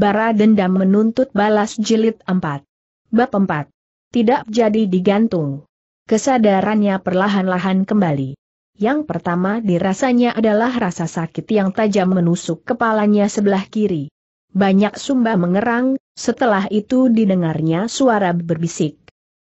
Bara dendam menuntut balas jilid 4. Bab 4. Tidak jadi digantung. Kesadarannya perlahan-lahan kembali. Yang pertama dirasanya adalah rasa sakit yang tajam menusuk kepalanya sebelah kiri. Banyak sumba mengerang, setelah itu didengarnya suara berbisik.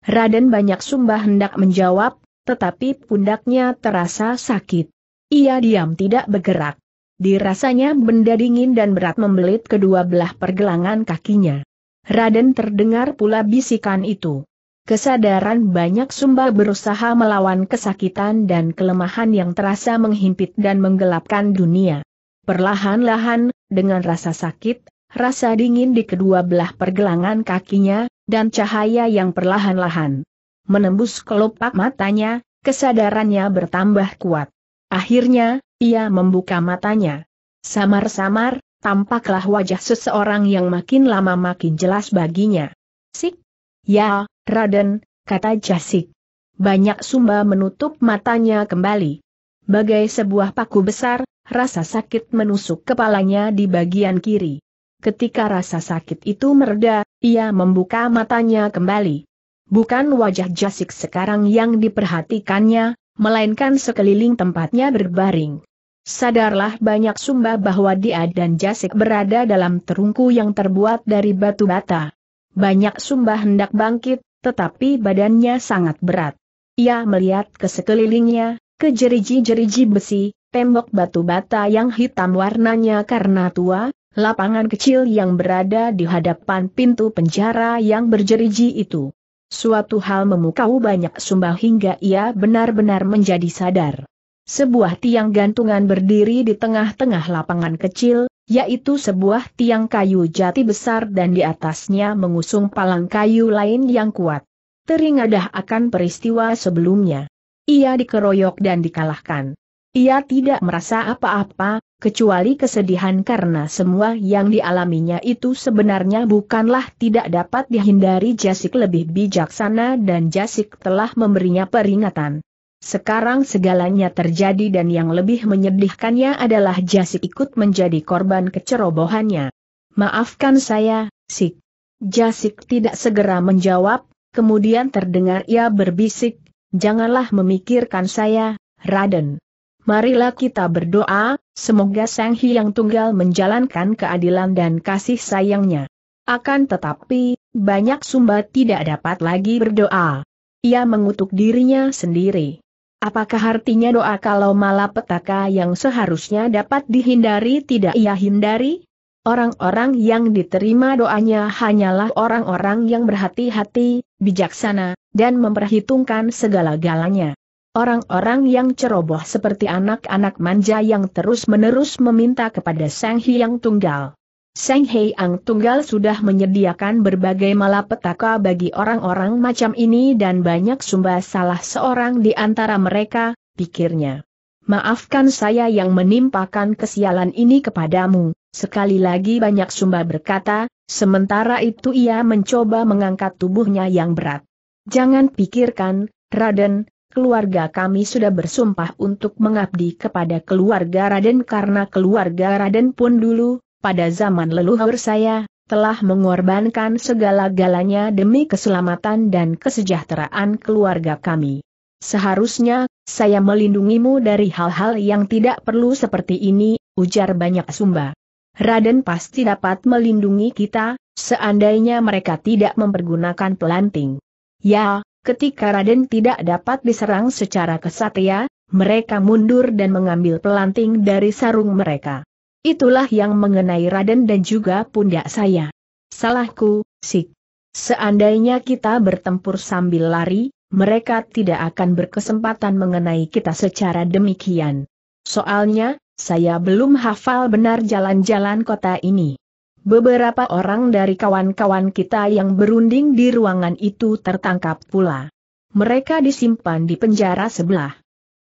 Raden banyak sumba hendak menjawab, tetapi pundaknya terasa sakit. Ia diam tidak bergerak dirasanya benda dingin dan berat membelit kedua belah pergelangan kakinya. Raden terdengar pula bisikan itu. Kesadaran banyak sumba berusaha melawan kesakitan dan kelemahan yang terasa menghimpit dan menggelapkan dunia. Perlahan-lahan, dengan rasa sakit, rasa dingin di kedua belah pergelangan kakinya, dan cahaya yang perlahan-lahan menembus kelopak matanya, kesadarannya bertambah kuat. Akhirnya, ia membuka matanya. Samar-samar, tampaklah wajah seseorang yang makin lama makin jelas baginya. Sik? Ya, Raden, kata Jasik. Banyak sumba menutup matanya kembali. Bagai sebuah paku besar, rasa sakit menusuk kepalanya di bagian kiri. Ketika rasa sakit itu mereda, ia membuka matanya kembali. Bukan wajah Jasik sekarang yang diperhatikannya, melainkan sekeliling tempatnya berbaring. Sadarlah banyak sumba bahwa dia dan Jasik berada dalam terungku yang terbuat dari batu bata. Banyak sumba hendak bangkit, tetapi badannya sangat berat. Ia melihat ke sekelilingnya, ke jeriji-jeriji besi, tembok batu bata yang hitam warnanya karena tua, lapangan kecil yang berada di hadapan pintu penjara yang berjeriji itu. Suatu hal memukau banyak sumbah hingga ia benar-benar menjadi sadar. Sebuah tiang gantungan berdiri di tengah-tengah lapangan kecil, yaitu sebuah tiang kayu jati besar dan di atasnya mengusung palang kayu lain yang kuat. Teringadah akan peristiwa sebelumnya. Ia dikeroyok dan dikalahkan. Ia tidak merasa apa-apa, kecuali kesedihan karena semua yang dialaminya itu sebenarnya bukanlah tidak dapat dihindari Jasik lebih bijaksana dan Jasik telah memberinya peringatan. Sekarang segalanya terjadi dan yang lebih menyedihkannya adalah Jasik ikut menjadi korban kecerobohannya. Maafkan saya, Sik. Jasik tidak segera menjawab, kemudian terdengar ia berbisik, janganlah memikirkan saya, Raden. Marilah kita berdoa, semoga Sang Hyang Tunggal menjalankan keadilan dan kasih sayangnya. Akan tetapi, banyak sumba tidak dapat lagi berdoa. Ia mengutuk dirinya sendiri. Apakah artinya doa kalau malapetaka yang seharusnya dapat dihindari tidak ia hindari? Orang-orang yang diterima doanya hanyalah orang-orang yang berhati-hati, bijaksana, dan memperhitungkan segala-galanya. Orang-orang yang ceroboh seperti anak-anak manja yang terus-menerus meminta kepada Sang Hyang Tunggal. Sang Hyang Tunggal sudah menyediakan berbagai malapetaka bagi orang-orang macam ini dan banyak sumba salah seorang di antara mereka, pikirnya. Maafkan saya yang menimpakan kesialan ini kepadamu, sekali lagi banyak sumba berkata, sementara itu ia mencoba mengangkat tubuhnya yang berat. Jangan pikirkan, Raden, keluarga kami sudah bersumpah untuk mengabdi kepada keluarga Raden karena keluarga Raden pun dulu, pada zaman leluhur saya, telah mengorbankan segala-galanya demi keselamatan dan kesejahteraan keluarga kami. Seharusnya, saya melindungimu dari hal-hal yang tidak perlu seperti ini, ujar banyak sumba. Raden pasti dapat melindungi kita, seandainya mereka tidak mempergunakan pelanting. Ya, ketika Raden tidak dapat diserang secara kesatria, mereka mundur dan mengambil pelanting dari sarung mereka. Itulah yang mengenai Raden dan juga pundak saya. Salahku, Sik. Seandainya kita bertempur sambil lari, mereka tidak akan berkesempatan mengenai kita secara demikian. Soalnya, saya belum hafal benar jalan-jalan kota ini. Beberapa orang dari kawan-kawan kita yang berunding di ruangan itu tertangkap pula. Mereka disimpan di penjara sebelah.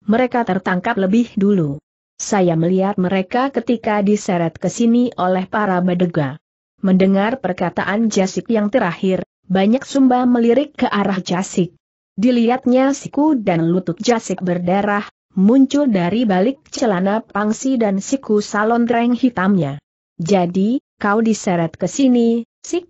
Mereka tertangkap lebih dulu. Saya melihat mereka ketika diseret ke sini oleh para bedega. Mendengar perkataan Jasik yang terakhir, banyak sumba melirik ke arah Jasik. Dilihatnya siku dan lutut Jasik berdarah, muncul dari balik celana pangsi dan siku salon salondreng hitamnya. Jadi, kau diseret ke sini, sik?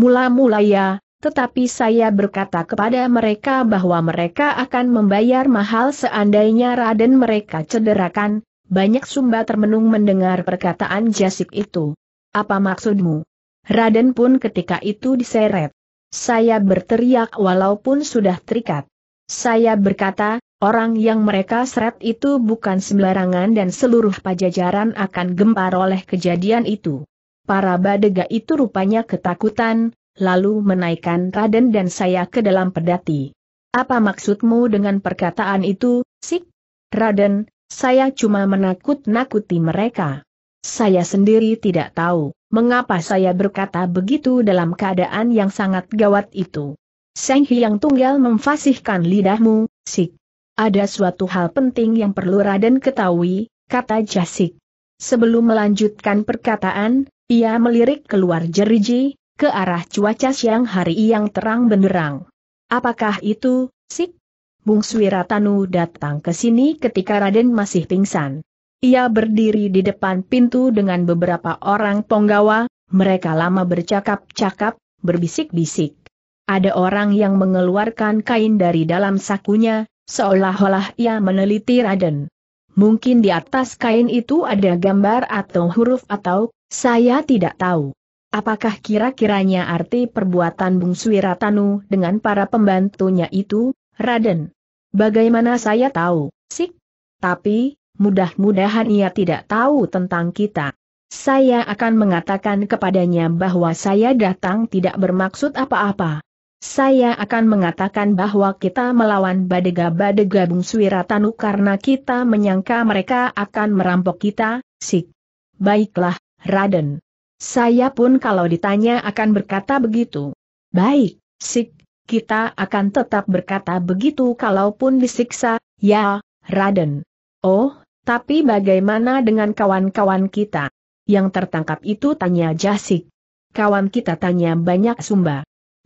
Mula-mula ya, tetapi saya berkata kepada mereka bahwa mereka akan membayar mahal seandainya Raden mereka cederakan, banyak sumba termenung mendengar perkataan Jasik itu. Apa maksudmu? Raden pun ketika itu diseret. Saya berteriak walaupun sudah terikat. Saya berkata, orang yang mereka seret itu bukan sembarangan dan seluruh pajajaran akan gempar oleh kejadian itu. Para badega itu rupanya ketakutan, lalu menaikkan Raden dan saya ke dalam pedati. Apa maksudmu dengan perkataan itu, Sik? Raden, saya cuma menakut-nakuti mereka. Saya sendiri tidak tahu, mengapa saya berkata begitu dalam keadaan yang sangat gawat itu. Seng Hyang Tunggal memfasihkan lidahmu, Sik. Ada suatu hal penting yang perlu Raden ketahui, kata Jasik. Sebelum melanjutkan perkataan, ia melirik keluar jeriji, ke arah cuaca siang hari yang terang benderang. Apakah itu, Sik? Bung Swiratanu datang ke sini ketika Raden masih pingsan. Ia berdiri di depan pintu dengan beberapa orang penggawa, mereka lama bercakap-cakap, berbisik-bisik. Ada orang yang mengeluarkan kain dari dalam sakunya, seolah-olah ia meneliti Raden. Mungkin di atas kain itu ada gambar atau huruf atau saya tidak tahu. Apakah kira-kiranya arti perbuatan Bung Suiratanu dengan para pembantunya itu, Raden? Bagaimana saya tahu, Sik? Tapi, mudah-mudahan ia tidak tahu tentang kita. Saya akan mengatakan kepadanya bahwa saya datang tidak bermaksud apa-apa. Saya akan mengatakan bahwa kita melawan badega-badega Bung Suiratanu karena kita menyangka mereka akan merampok kita, Sik. Baiklah, Raden. Saya pun kalau ditanya akan berkata begitu. Baik, Sik, kita akan tetap berkata begitu kalaupun disiksa, ya, Raden. Oh, tapi bagaimana dengan kawan-kawan kita? Yang tertangkap itu tanya Jasik. Kawan kita tanya banyak sumba.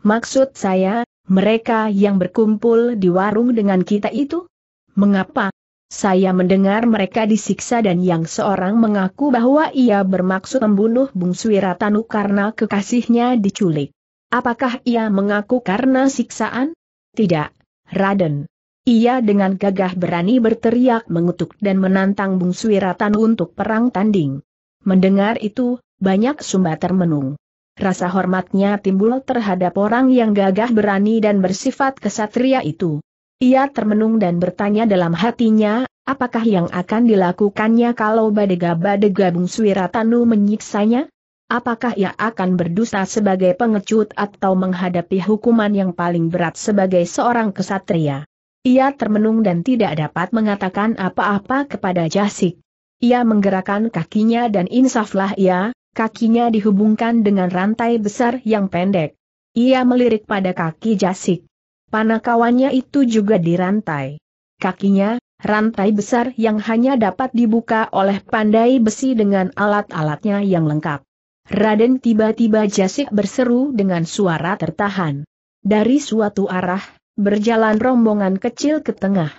Maksud saya, mereka yang berkumpul di warung dengan kita itu? Mengapa, saya mendengar mereka disiksa dan yang seorang mengaku bahwa ia bermaksud membunuh Bung Swiratanu karena kekasihnya diculik. Apakah ia mengaku karena siksaan? Tidak, Raden. Ia dengan gagah berani berteriak mengutuk dan menantang Bung Wiratanu untuk perang tanding. Mendengar itu, banyak sumba termenung. Rasa hormatnya timbul terhadap orang yang gagah berani dan bersifat kesatria itu. Ia termenung dan bertanya dalam hatinya, apakah yang akan dilakukannya kalau badega-badega Bung Suwiratanu menyiksanya? Apakah ia akan berdusta sebagai pengecut atau menghadapi hukuman yang paling berat sebagai seorang kesatria? Ia termenung dan tidak dapat mengatakan apa-apa kepada Jasik. Ia menggerakkan kakinya dan insaflah ia, kakinya dihubungkan dengan rantai besar yang pendek. Ia melirik pada kaki Jasik. Panakawannya itu juga dirantai. Kakinya, rantai besar yang hanya dapat dibuka oleh pandai besi dengan alat-alatnya yang lengkap. Raden tiba-tiba jasik berseru dengan suara tertahan. Dari suatu arah, berjalan rombongan kecil ke tengah.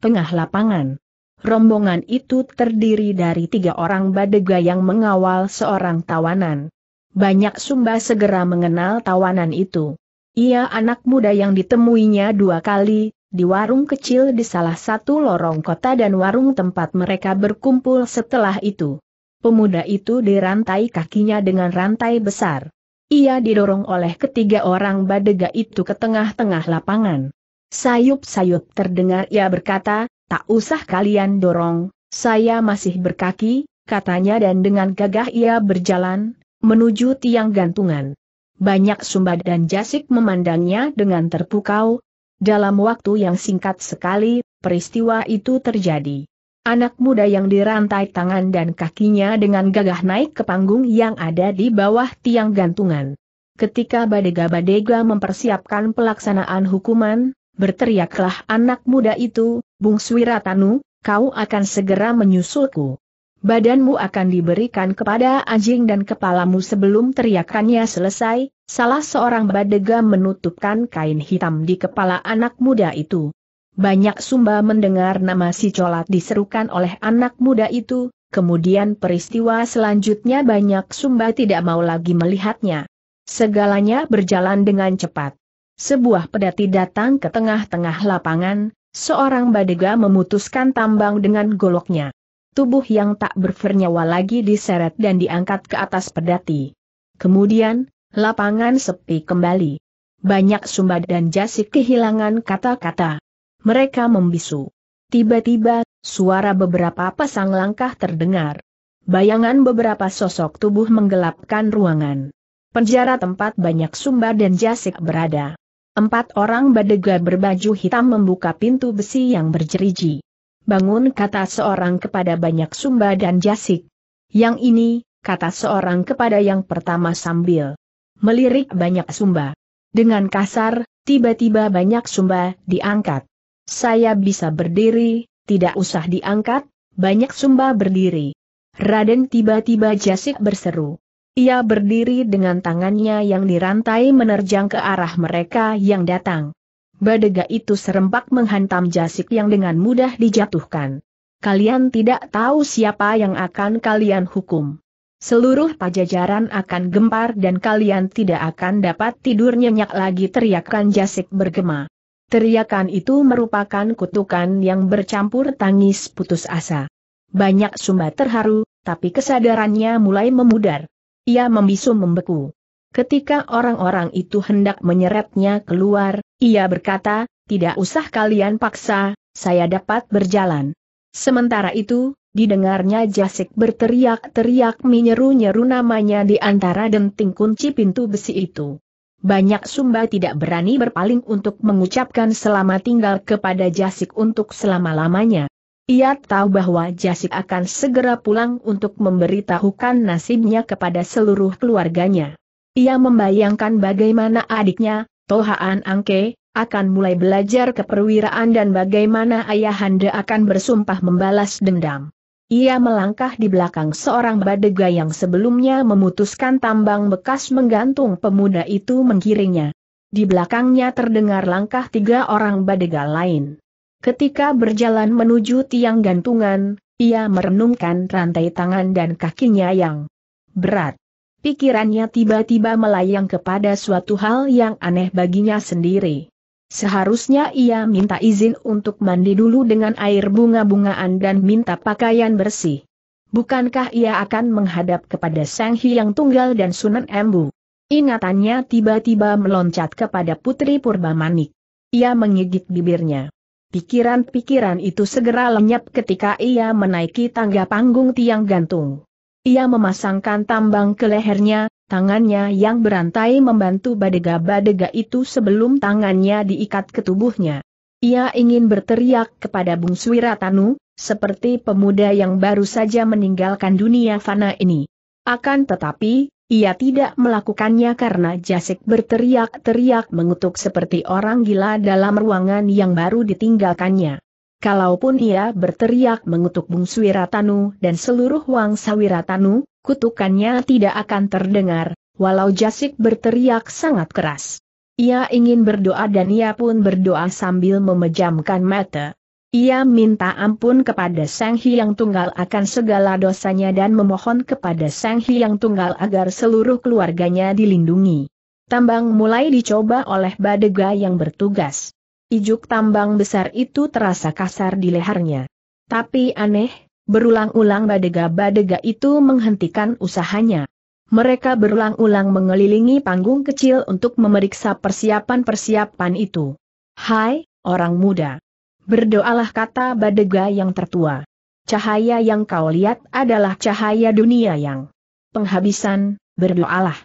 Tengah lapangan. Rombongan itu terdiri dari tiga orang badega yang mengawal seorang tawanan. Banyak sumba segera mengenal tawanan itu. Ia anak muda yang ditemuinya dua kali, di warung kecil di salah satu lorong kota dan warung tempat mereka berkumpul setelah itu. Pemuda itu dirantai kakinya dengan rantai besar. Ia didorong oleh ketiga orang badega itu ke tengah-tengah lapangan. Sayup-sayup terdengar ia berkata, tak usah kalian dorong, saya masih berkaki, katanya dan dengan gagah ia berjalan, menuju tiang gantungan banyak Sumba dan Jasik memandangnya dengan terpukau. Dalam waktu yang singkat sekali, peristiwa itu terjadi. Anak muda yang dirantai tangan dan kakinya dengan gagah naik ke panggung yang ada di bawah tiang gantungan. Ketika badega-badega mempersiapkan pelaksanaan hukuman, berteriaklah anak muda itu, Bung Swiratanu, kau akan segera menyusulku badanmu akan diberikan kepada anjing dan kepalamu sebelum teriakannya selesai, salah seorang badega menutupkan kain hitam di kepala anak muda itu. Banyak sumba mendengar nama si colat diserukan oleh anak muda itu, kemudian peristiwa selanjutnya banyak sumba tidak mau lagi melihatnya. Segalanya berjalan dengan cepat. Sebuah pedati datang ke tengah-tengah lapangan, seorang badega memutuskan tambang dengan goloknya tubuh yang tak bernyawa lagi diseret dan diangkat ke atas pedati. Kemudian, lapangan sepi kembali. Banyak Sumba dan Jasik kehilangan kata-kata. Mereka membisu. Tiba-tiba, suara beberapa pasang langkah terdengar. Bayangan beberapa sosok tubuh menggelapkan ruangan. Penjara tempat banyak Sumba dan Jasik berada. Empat orang badega berbaju hitam membuka pintu besi yang berjeriji bangun kata seorang kepada banyak sumba dan jasik. Yang ini, kata seorang kepada yang pertama sambil melirik banyak sumba. Dengan kasar, tiba-tiba banyak sumba diangkat. Saya bisa berdiri, tidak usah diangkat, banyak sumba berdiri. Raden tiba-tiba jasik berseru. Ia berdiri dengan tangannya yang dirantai menerjang ke arah mereka yang datang. Badega itu serempak menghantam jasik yang dengan mudah dijatuhkan. Kalian tidak tahu siapa yang akan kalian hukum. Seluruh pajajaran akan gempar dan kalian tidak akan dapat tidur nyenyak lagi teriakan jasik bergema. Teriakan itu merupakan kutukan yang bercampur tangis putus asa. Banyak sumba terharu, tapi kesadarannya mulai memudar. Ia membisu membeku. Ketika orang-orang itu hendak menyeretnya keluar, ia berkata, tidak usah kalian paksa, saya dapat berjalan. Sementara itu, didengarnya Jasik berteriak-teriak menyeru-nyeru namanya di antara denting kunci pintu besi itu. Banyak Sumba tidak berani berpaling untuk mengucapkan selamat tinggal kepada Jasik untuk selama-lamanya. Ia tahu bahwa Jasik akan segera pulang untuk memberitahukan nasibnya kepada seluruh keluarganya. Ia membayangkan bagaimana adiknya, Tohaan Angke, akan mulai belajar keperwiraan dan bagaimana ayahanda akan bersumpah membalas dendam. Ia melangkah di belakang seorang badega yang sebelumnya memutuskan tambang bekas menggantung pemuda itu mengiringnya. Di belakangnya terdengar langkah tiga orang badega lain. Ketika berjalan menuju tiang gantungan, ia merenungkan rantai tangan dan kakinya yang berat. Pikirannya tiba-tiba melayang kepada suatu hal yang aneh baginya sendiri. Seharusnya ia minta izin untuk mandi dulu dengan air bunga-bungaan dan minta pakaian bersih. Bukankah ia akan menghadap kepada Sang Hyang Tunggal dan Sunan Embu? Ingatannya tiba-tiba meloncat kepada Putri Purba Manik. Ia menggigit bibirnya. Pikiran-pikiran itu segera lenyap ketika ia menaiki tangga panggung tiang gantung. Ia memasangkan tambang ke lehernya, tangannya yang berantai membantu badega-badega itu sebelum tangannya diikat ke tubuhnya. Ia ingin berteriak kepada Bung Suiratanu, seperti pemuda yang baru saja meninggalkan dunia fana ini. Akan tetapi, ia tidak melakukannya karena Jasek berteriak-teriak mengutuk seperti orang gila dalam ruangan yang baru ditinggalkannya. Kalaupun ia berteriak mengutuk Bungsu Wiratanu dan seluruh Wangsa Wiratanu, kutukannya tidak akan terdengar, walau Jasik berteriak sangat keras. Ia ingin berdoa dan ia pun berdoa sambil memejamkan mata. Ia minta ampun kepada Sang Hyang Tunggal akan segala dosanya dan memohon kepada Sang Hyang Tunggal agar seluruh keluarganya dilindungi. Tambang mulai dicoba oleh Badega yang bertugas. Ijuk tambang besar itu terasa kasar di lehernya. Tapi aneh, berulang-ulang badega-badega itu menghentikan usahanya. Mereka berulang-ulang mengelilingi panggung kecil untuk memeriksa persiapan-persiapan itu. Hai, orang muda. Berdoalah kata badega yang tertua. Cahaya yang kau lihat adalah cahaya dunia yang penghabisan, berdoalah.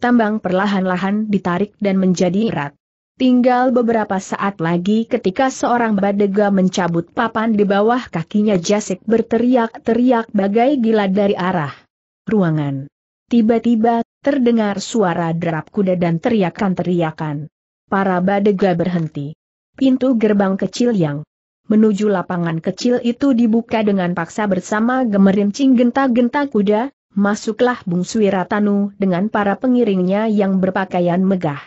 Tambang perlahan-lahan ditarik dan menjadi erat. Tinggal beberapa saat lagi ketika seorang badega mencabut papan di bawah kakinya Jasek berteriak-teriak bagai gila dari arah ruangan. Tiba-tiba, terdengar suara derap kuda dan teriakan-teriakan. Para badega berhenti. Pintu gerbang kecil yang menuju lapangan kecil itu dibuka dengan paksa bersama gemerincing genta-genta kuda, masuklah Bung Suiratanu dengan para pengiringnya yang berpakaian megah.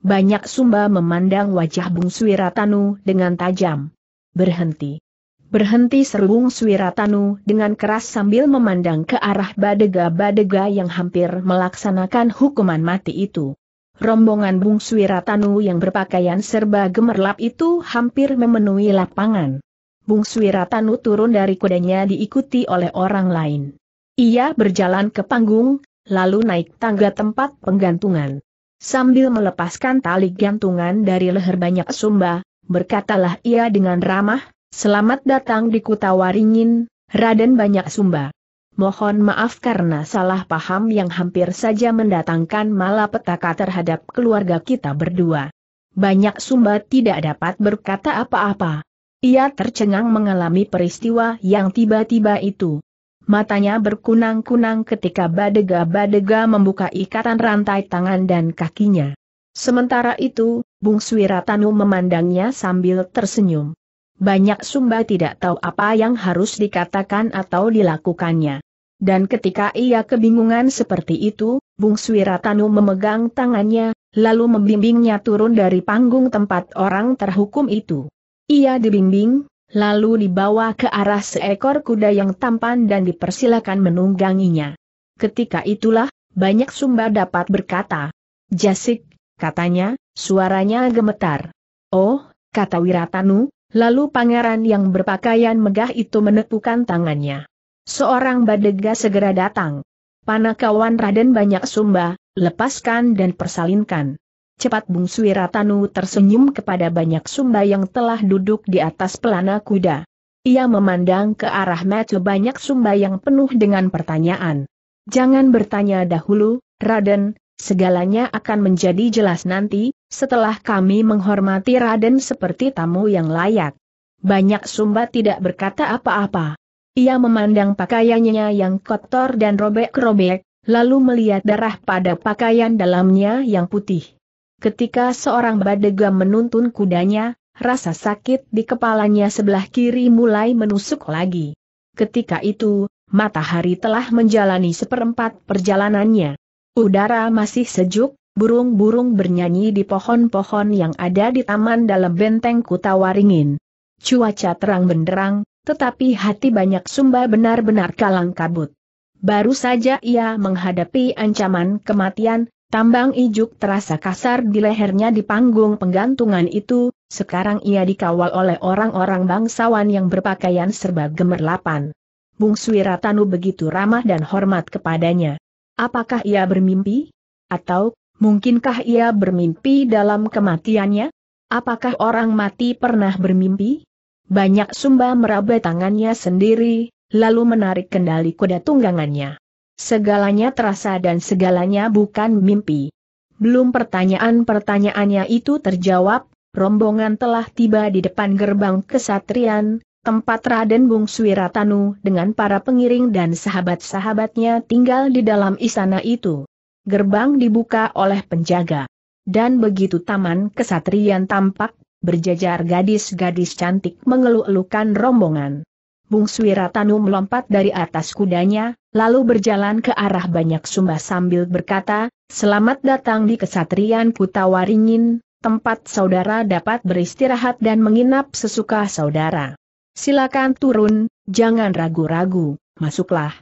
Banyak sumba memandang wajah Bung Swiratanu dengan tajam. Berhenti. Berhenti seru Bung Swiratanu dengan keras sambil memandang ke arah badega-badega yang hampir melaksanakan hukuman mati itu. Rombongan Bung Swiratanu yang berpakaian serba gemerlap itu hampir memenuhi lapangan. Bung Swiratanu turun dari kudanya diikuti oleh orang lain. Ia berjalan ke panggung, lalu naik tangga tempat penggantungan. Sambil melepaskan tali gantungan dari leher banyak sumba, berkatalah ia dengan ramah, selamat datang di Kutawaringin, Raden Banyak Sumba. Mohon maaf karena salah paham yang hampir saja mendatangkan malapetaka terhadap keluarga kita berdua. Banyak Sumba tidak dapat berkata apa-apa. Ia tercengang mengalami peristiwa yang tiba-tiba itu matanya berkunang-kunang ketika badega-badega membuka ikatan rantai tangan dan kakinya. Sementara itu, Bung Swiratanu memandangnya sambil tersenyum. Banyak sumba tidak tahu apa yang harus dikatakan atau dilakukannya. Dan ketika ia kebingungan seperti itu, Bung Swiratanu memegang tangannya, lalu membimbingnya turun dari panggung tempat orang terhukum itu. Ia dibimbing, lalu dibawa ke arah seekor kuda yang tampan dan dipersilakan menungganginya. Ketika itulah, banyak Sumba dapat berkata. Jasik, katanya, suaranya gemetar. Oh, kata Wiratanu, lalu pangeran yang berpakaian megah itu menepukan tangannya. Seorang badega segera datang. Panakawan Raden banyak sumba, lepaskan dan persalinkan. Cepat Bung Suiratanu tersenyum kepada banyak sumba yang telah duduk di atas pelana kuda. Ia memandang ke arah metu banyak sumba yang penuh dengan pertanyaan. Jangan bertanya dahulu, Raden, segalanya akan menjadi jelas nanti, setelah kami menghormati Raden seperti tamu yang layak. Banyak sumba tidak berkata apa-apa. Ia memandang pakaiannya yang kotor dan robek-robek, lalu melihat darah pada pakaian dalamnya yang putih. Ketika seorang badega menuntun kudanya, rasa sakit di kepalanya sebelah kiri mulai menusuk lagi. Ketika itu, matahari telah menjalani seperempat perjalanannya. Udara masih sejuk, burung-burung bernyanyi di pohon-pohon yang ada di taman dalam benteng Kutawaringin. Cuaca terang benderang, tetapi hati banyak sumba benar-benar kalang kabut. Baru saja ia menghadapi ancaman kematian, Tambang ijuk terasa kasar di lehernya di panggung penggantungan itu, sekarang ia dikawal oleh orang-orang bangsawan yang berpakaian serba gemerlapan. Bung Suiratanu begitu ramah dan hormat kepadanya. Apakah ia bermimpi? Atau, mungkinkah ia bermimpi dalam kematiannya? Apakah orang mati pernah bermimpi? Banyak sumba meraba tangannya sendiri, lalu menarik kendali kuda tunggangannya. Segalanya terasa dan segalanya bukan mimpi. Belum pertanyaan-pertanyaannya itu terjawab, rombongan telah tiba di depan gerbang kesatrian, tempat Raden Bung Suwiratanu dengan para pengiring dan sahabat-sahabatnya tinggal di dalam istana itu. Gerbang dibuka oleh penjaga. Dan begitu taman kesatrian tampak, berjajar gadis-gadis cantik mengeluh-elukan rombongan. Bung Suwiratanu melompat dari atas kudanya, lalu berjalan ke arah banyak sumba sambil berkata, Selamat datang di Kesatrian Kutawaringin, tempat saudara dapat beristirahat dan menginap sesuka saudara. Silakan turun, jangan ragu-ragu, masuklah.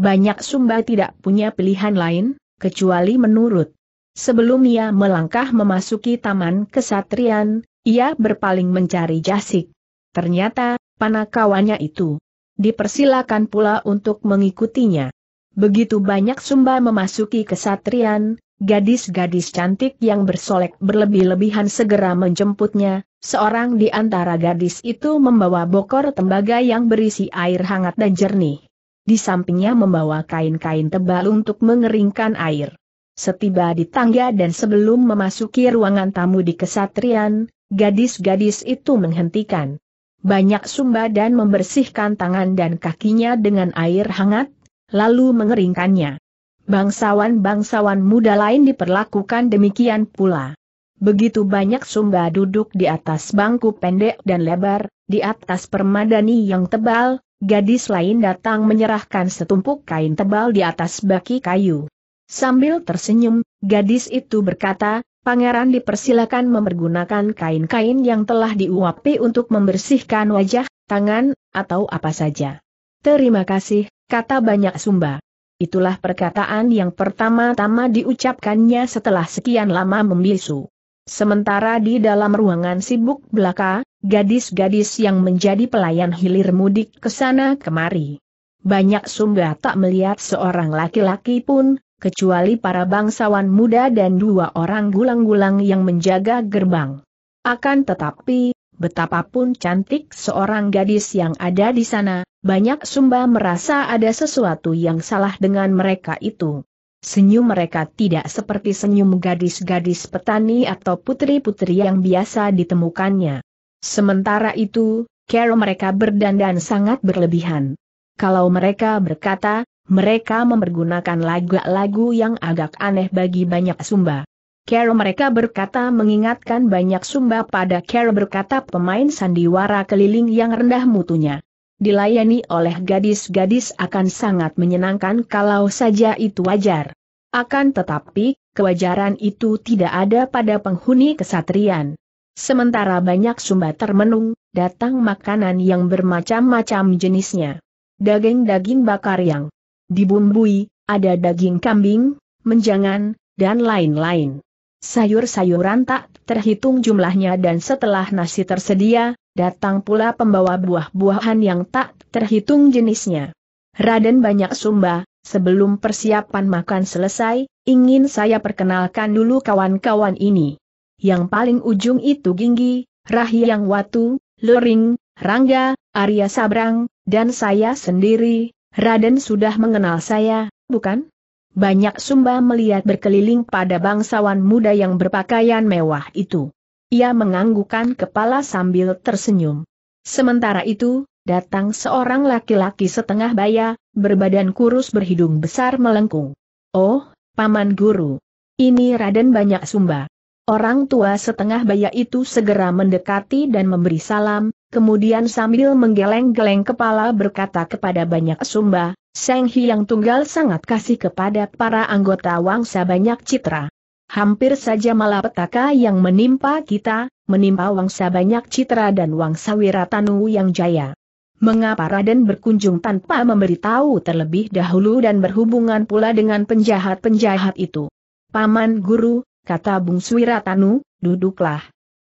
Banyak sumba tidak punya pilihan lain, kecuali menurut. Sebelum ia melangkah memasuki taman kesatrian, ia berpaling mencari jasik. Ternyata, panakawannya itu dipersilakan pula untuk mengikutinya. Begitu banyak Sumba memasuki kesatrian, gadis-gadis cantik yang bersolek berlebih-lebihan segera menjemputnya, seorang di antara gadis itu membawa bokor tembaga yang berisi air hangat dan jernih. Di sampingnya membawa kain-kain tebal untuk mengeringkan air. Setiba di tangga dan sebelum memasuki ruangan tamu di kesatrian, gadis-gadis itu menghentikan banyak sumba dan membersihkan tangan dan kakinya dengan air hangat, lalu mengeringkannya. Bangsawan-bangsawan muda lain diperlakukan demikian pula. Begitu banyak sumba duduk di atas bangku pendek dan lebar, di atas permadani yang tebal, gadis lain datang menyerahkan setumpuk kain tebal di atas baki kayu. Sambil tersenyum, gadis itu berkata, pangeran dipersilakan mempergunakan kain-kain yang telah diuapi untuk membersihkan wajah, tangan, atau apa saja. Terima kasih, kata banyak sumba. Itulah perkataan yang pertama-tama diucapkannya setelah sekian lama membisu. Sementara di dalam ruangan sibuk belaka, gadis-gadis yang menjadi pelayan hilir mudik ke sana kemari. Banyak sumba tak melihat seorang laki-laki pun, kecuali para bangsawan muda dan dua orang gulang-gulang yang menjaga gerbang. Akan tetapi, betapapun cantik seorang gadis yang ada di sana, banyak Sumba merasa ada sesuatu yang salah dengan mereka itu. Senyum mereka tidak seperti senyum gadis-gadis petani atau putri-putri yang biasa ditemukannya. Sementara itu, cara mereka berdandan sangat berlebihan. Kalau mereka berkata, mereka mempergunakan lagu-lagu yang agak aneh bagi banyak sumba. Care mereka berkata mengingatkan banyak sumba pada Care berkata pemain sandiwara keliling yang rendah mutunya. Dilayani oleh gadis-gadis akan sangat menyenangkan kalau saja itu wajar. Akan tetapi, kewajaran itu tidak ada pada penghuni kesatrian. Sementara banyak sumba termenung, datang makanan yang bermacam-macam jenisnya. Daging-daging bakar yang dibumbui, ada daging kambing, menjangan, dan lain-lain. Sayur-sayuran tak terhitung jumlahnya dan setelah nasi tersedia, datang pula pembawa buah-buahan yang tak terhitung jenisnya. Raden banyak sumba, sebelum persiapan makan selesai, ingin saya perkenalkan dulu kawan-kawan ini. Yang paling ujung itu Ginggi, Rahyang Watu, Luring, Rangga, Arya Sabrang, dan saya sendiri, Raden sudah mengenal saya, bukan? Banyak sumba melihat berkeliling pada bangsawan muda yang berpakaian mewah itu. Ia menganggukkan kepala sambil tersenyum. Sementara itu, datang seorang laki-laki setengah baya, berbadan kurus berhidung besar melengkung. Oh, Paman Guru. Ini Raden Banyak Sumba. Orang tua setengah baya itu segera mendekati dan memberi salam, kemudian sambil menggeleng-geleng kepala berkata kepada banyak sumba, Seng Hyang Tunggal sangat kasih kepada para anggota Wangsa banyak citra. Hampir saja malapetaka yang menimpa kita, menimpa Wangsa banyak citra dan Wangsa Wiratanu yang jaya. Mengapa Raden berkunjung tanpa memberitahu terlebih dahulu dan berhubungan pula dengan penjahat-penjahat itu? Paman Guru, kata Bung Wiratanu, duduklah.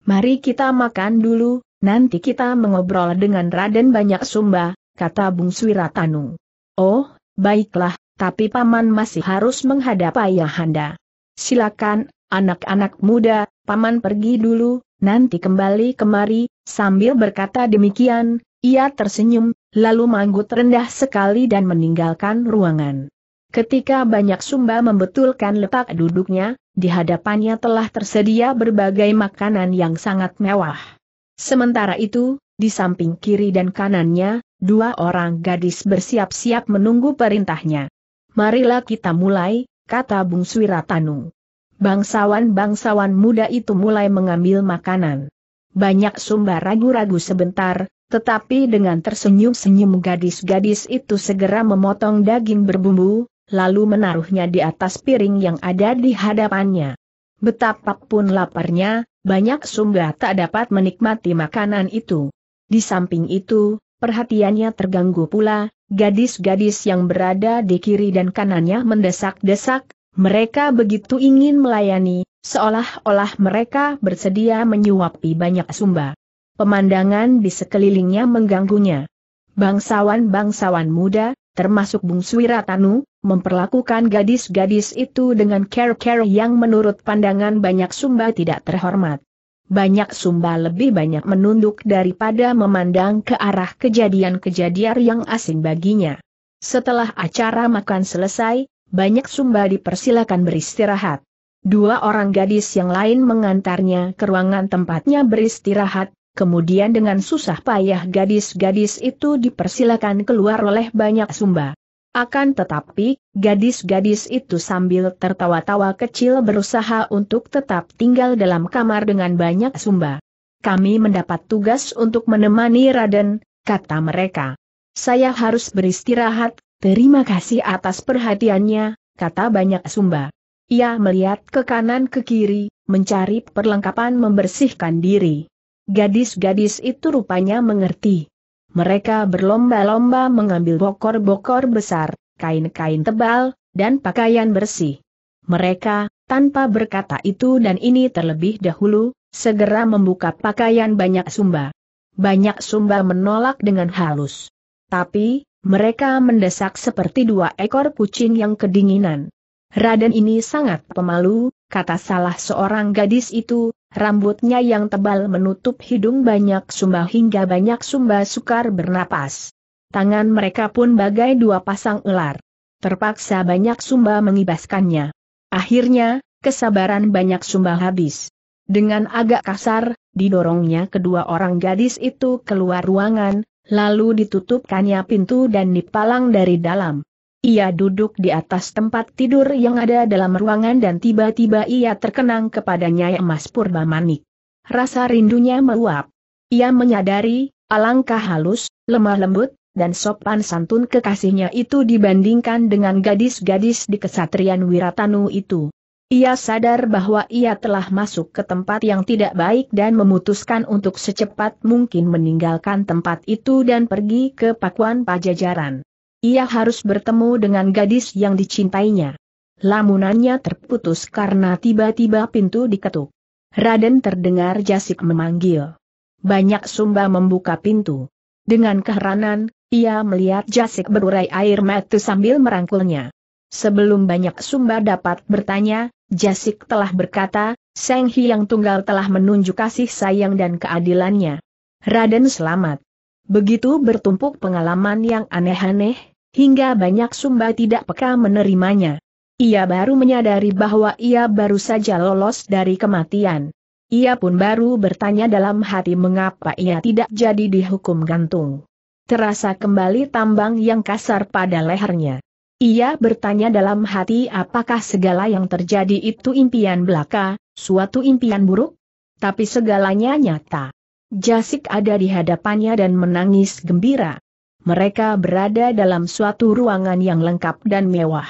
Mari kita makan dulu, Nanti kita mengobrol dengan Raden Banyak Sumba, kata Bung Swiratanu. Oh, baiklah, tapi Paman masih harus menghadap Ayahanda. Silakan, anak-anak muda, Paman pergi dulu, nanti kembali kemari, sambil berkata demikian, ia tersenyum, lalu manggut rendah sekali dan meninggalkan ruangan. Ketika banyak sumba membetulkan letak duduknya, di hadapannya telah tersedia berbagai makanan yang sangat mewah. Sementara itu, di samping kiri dan kanannya, dua orang gadis bersiap-siap menunggu perintahnya. Marilah kita mulai, kata Bung Suiratanu. Bangsawan-bangsawan muda itu mulai mengambil makanan. Banyak sumba ragu-ragu sebentar, tetapi dengan tersenyum-senyum gadis-gadis itu segera memotong daging berbumbu, lalu menaruhnya di atas piring yang ada di hadapannya. Betapapun laparnya, banyak sumba tak dapat menikmati makanan itu. Di samping itu, perhatiannya terganggu pula, gadis-gadis yang berada di kiri dan kanannya mendesak-desak, mereka begitu ingin melayani, seolah-olah mereka bersedia menyuapi banyak sumba. Pemandangan di sekelilingnya mengganggunya. Bangsawan-bangsawan muda, termasuk Bung Wiratanu, memperlakukan gadis-gadis itu dengan care-care yang menurut pandangan banyak sumba tidak terhormat. Banyak sumba lebih banyak menunduk daripada memandang ke arah kejadian-kejadian yang asing baginya. Setelah acara makan selesai, banyak sumba dipersilakan beristirahat. Dua orang gadis yang lain mengantarnya ke ruangan tempatnya beristirahat, Kemudian dengan susah payah gadis-gadis itu dipersilakan keluar oleh banyak sumba. Akan tetapi, gadis-gadis itu sambil tertawa-tawa kecil berusaha untuk tetap tinggal dalam kamar dengan banyak sumba. Kami mendapat tugas untuk menemani Raden, kata mereka. Saya harus beristirahat, terima kasih atas perhatiannya, kata banyak sumba. Ia melihat ke kanan ke kiri, mencari perlengkapan membersihkan diri. Gadis-gadis itu rupanya mengerti. Mereka berlomba-lomba mengambil bokor-bokor besar, kain-kain tebal, dan pakaian bersih. Mereka, tanpa berkata itu dan ini terlebih dahulu, segera membuka pakaian banyak sumba. Banyak sumba menolak dengan halus. Tapi, mereka mendesak seperti dua ekor kucing yang kedinginan. Raden ini sangat pemalu, kata salah seorang gadis itu, rambutnya yang tebal menutup hidung banyak sumba hingga banyak sumba sukar bernapas. Tangan mereka pun bagai dua pasang ular. Terpaksa banyak sumba mengibaskannya. Akhirnya, kesabaran banyak sumba habis. Dengan agak kasar, didorongnya kedua orang gadis itu keluar ruangan, lalu ditutupkannya pintu dan dipalang dari dalam. Ia duduk di atas tempat tidur yang ada dalam ruangan dan tiba-tiba ia terkenang kepada Nyai Emas Purba Manik. Rasa rindunya meluap. Ia menyadari, alangkah halus, lemah lembut, dan sopan santun kekasihnya itu dibandingkan dengan gadis-gadis di kesatrian Wiratanu itu. Ia sadar bahwa ia telah masuk ke tempat yang tidak baik dan memutuskan untuk secepat mungkin meninggalkan tempat itu dan pergi ke pakuan pajajaran. Ia harus bertemu dengan gadis yang dicintainya. Lamunannya terputus karena tiba-tiba pintu diketuk. Raden terdengar Jasik memanggil. Banyak sumba membuka pintu. Dengan keheranan, ia melihat Jasik berurai air mata sambil merangkulnya. Sebelum banyak sumba dapat bertanya, Jasik telah berkata, Seng Hyang Tunggal telah menunjuk kasih sayang dan keadilannya. Raden selamat. Begitu bertumpuk pengalaman yang aneh-aneh, hingga banyak sumba tidak peka menerimanya. Ia baru menyadari bahwa ia baru saja lolos dari kematian. Ia pun baru bertanya dalam hati mengapa ia tidak jadi dihukum gantung. Terasa kembali tambang yang kasar pada lehernya. Ia bertanya dalam hati apakah segala yang terjadi itu impian belaka, suatu impian buruk? Tapi segalanya nyata. Jasik ada di hadapannya dan menangis gembira mereka berada dalam suatu ruangan yang lengkap dan mewah.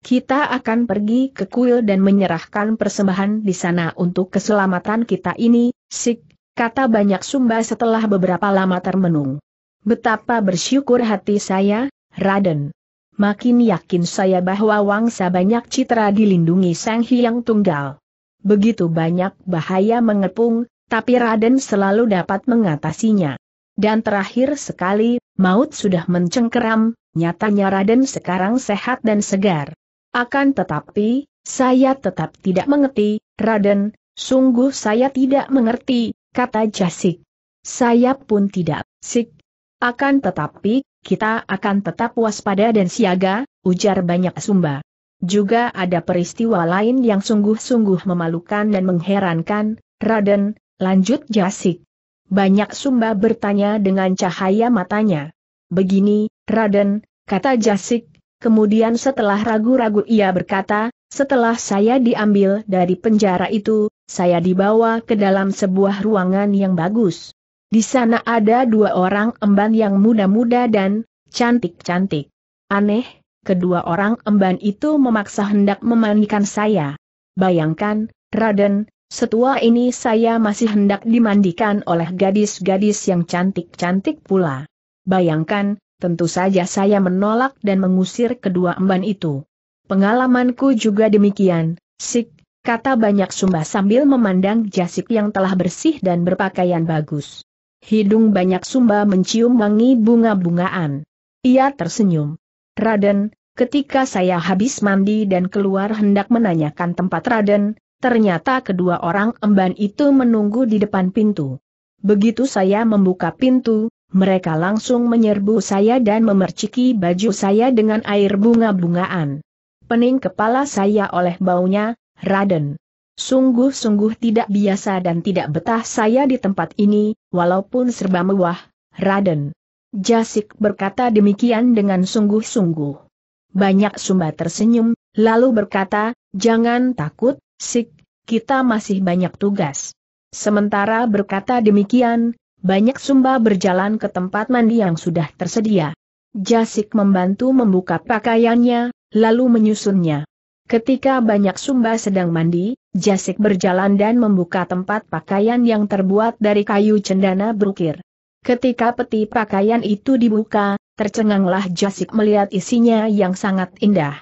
Kita akan pergi ke kuil dan menyerahkan persembahan di sana untuk keselamatan kita ini, sik, kata banyak sumba setelah beberapa lama termenung. Betapa bersyukur hati saya, Raden. Makin yakin saya bahwa wangsa banyak citra dilindungi Sang Hyang Tunggal. Begitu banyak bahaya mengepung, tapi Raden selalu dapat mengatasinya. Dan terakhir sekali, maut sudah mencengkeram, nyatanya Raden sekarang sehat dan segar. Akan tetapi, saya tetap tidak mengerti, Raden, sungguh saya tidak mengerti, kata Jasik. Saya pun tidak, Sik. Akan tetapi, kita akan tetap waspada dan siaga, ujar banyak sumba. Juga ada peristiwa lain yang sungguh-sungguh memalukan dan mengherankan, Raden, lanjut Jasik. Banyak Sumba bertanya dengan cahaya matanya. Begini, Raden, kata Jasik, kemudian setelah ragu-ragu ia berkata, setelah saya diambil dari penjara itu, saya dibawa ke dalam sebuah ruangan yang bagus. Di sana ada dua orang emban yang muda-muda dan cantik-cantik. Aneh, kedua orang emban itu memaksa hendak memandikan saya. Bayangkan, Raden, setua ini saya masih hendak dimandikan oleh gadis-gadis yang cantik-cantik pula. Bayangkan, tentu saja saya menolak dan mengusir kedua emban itu. Pengalamanku juga demikian, sik, kata banyak sumba sambil memandang jasik yang telah bersih dan berpakaian bagus. Hidung banyak sumba mencium wangi bunga-bungaan. Ia tersenyum. Raden, ketika saya habis mandi dan keluar hendak menanyakan tempat Raden, Ternyata kedua orang emban itu menunggu di depan pintu. Begitu saya membuka pintu, mereka langsung menyerbu saya dan memerciki baju saya dengan air bunga-bungaan. Pening kepala saya oleh baunya, Raden. Sungguh-sungguh tidak biasa dan tidak betah saya di tempat ini, walaupun serba mewah, Raden. Jasik berkata demikian dengan sungguh-sungguh. Banyak sumba tersenyum, lalu berkata, jangan takut, Sik, kita masih banyak tugas. Sementara berkata demikian, banyak sumba berjalan ke tempat mandi yang sudah tersedia. Jasik membantu membuka pakaiannya, lalu menyusunnya. Ketika banyak sumba sedang mandi, Jasik berjalan dan membuka tempat pakaian yang terbuat dari kayu cendana berukir. Ketika peti pakaian itu dibuka, tercenganglah Jasik melihat isinya yang sangat indah.